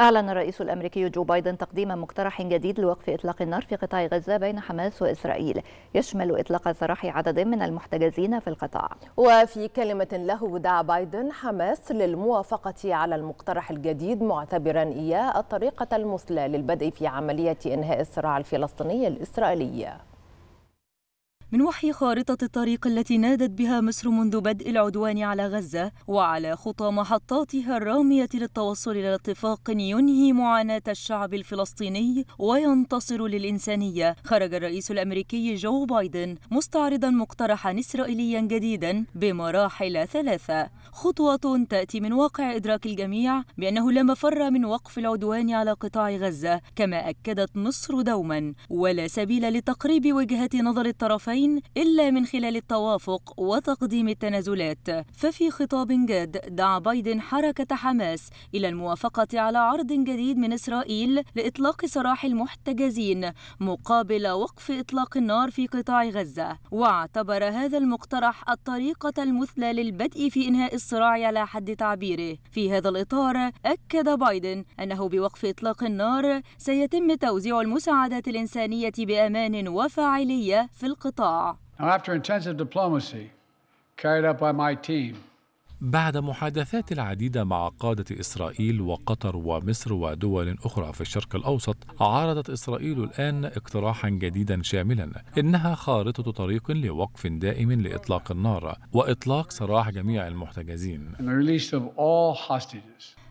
أعلن الرئيس الأمريكي جو بايدن تقديم مقترح جديد لوقف إطلاق النار في قطاع غزة بين حماس وإسرائيل يشمل إطلاق سراح عدد من المحتجزين في القطاع وفي كلمة له دعا بايدن حماس للموافقة على المقترح الجديد معتبرا إياه الطريقة المثلى للبدء في عملية إنهاء الصراع الفلسطيني الإسرائيلي من وحي خارطة الطريق التي نادت بها مصر منذ بدء العدوان على غزة وعلى خطى محطاتها الرامية للتوصل إلى اتفاق ينهي معاناة الشعب الفلسطيني وينتصر للإنسانية خرج الرئيس الأمريكي جو بايدن مستعرضا مقترحا إسرائيليا جديدا بمراحل ثلاثة خطوة تأتي من واقع إدراك الجميع بأنه لا مفر من وقف العدوان على قطاع غزة كما أكدت مصر دوما ولا سبيل لتقريب وجهة نظر الطرفين الطرفين إلا من خلال التوافق وتقديم التنازلات ففي خطاب جاد دعا بايدن حركة حماس إلى الموافقة على عرض جديد من إسرائيل لإطلاق سراح المحتجزين مقابل وقف إطلاق النار في قطاع غزة واعتبر هذا المقترح الطريقة المثلى للبدء في إنهاء الصراع على حد تعبيره في هذا الإطار أكد بايدن أنه بوقف إطلاق النار سيتم توزيع المساعدات الإنسانية بأمان وفاعلية في القطاع بعد محادثات العديدة مع قادة إسرائيل وقطر ومصر ودول أخرى في الشرق الأوسط، عارضت إسرائيل الآن اقتراحا جديدا شاملا، إنها خارطة طريق لوقف دائم لإطلاق النار وإطلاق سراح جميع المحتجزين.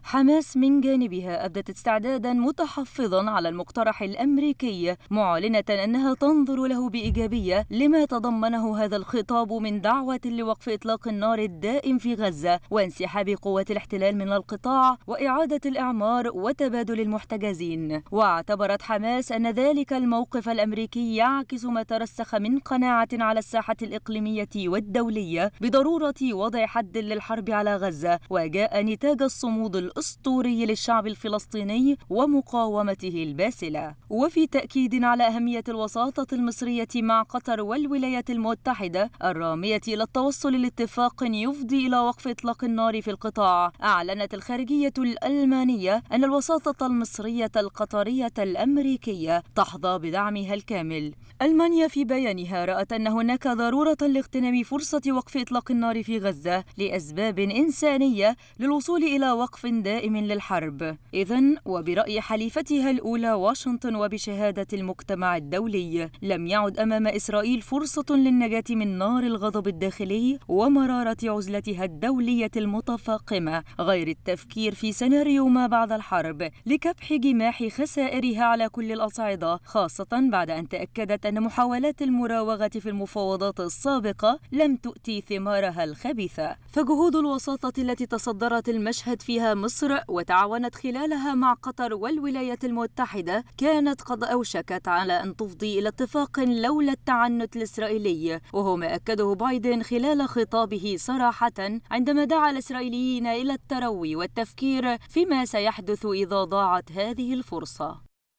حماس من جانبها أبدت استعدادا متحفظا على المقترح الأمريكي معلنة أنها تنظر له بإيجابية لما تضمنه هذا الخطاب من دعوة لوقف إطلاق النار الدائم في غزة وانسحاب قوات الاحتلال من القطاع وإعادة الإعمار وتبادل المحتجزين واعتبرت حماس أن ذلك الموقف الأمريكي يعكس ما ترسخ من قناعة على الساحة الإقليمية والدولية بضرورة وضع حد للحرب على غزة وجاء نتاج الصمود الأسطوري للشعب الفلسطيني ومقاومته الباسلة وفي تأكيد على أهمية الوساطة المصرية مع قطر والولايات المتحدة الرامية إلى التوصل لاتفاق يفضي إلى وقف إطلاق النار في القطاع أعلنت الخارجية الألمانية أن الوساطة المصرية القطرية الأمريكية تحظى بدعمها الكامل ألمانيا في بيانها رأت أن هناك ضرورة لاغتنام فرصة وقف إطلاق النار في غزة لأسباب إنسانية للوصول إلى وقف دائم للحرب إذا وبرأي حليفتها الأولى واشنطن وبشهادة المجتمع الدولي لم يعد أمام إسرائيل فرصة للنجاة من نار الغضب الداخلي ومرارة عزلتها الدولية المتفاقمة غير التفكير في سيناريو ما بعد الحرب لكبح جماح خسائرها على كل الأصعدة خاصة بعد أن تأكدت أن محاولات المراوغة في المفاوضات السابقة لم تؤتي ثمارها الخبيثة فجهود الوساطة التي تصدرت المشهد فيها مصر مصر وتعاونت خلالها مع قطر والولايات المتحدة كانت قد أوشكت على أن تفضي إلى اتفاق لولا التعنت الإسرائيلي وهو ما أكده بايدن خلال خطابه صراحة عندما دعا الإسرائيليين إلى التروي والتفكير فيما سيحدث إذا ضاعت هذه الفرصة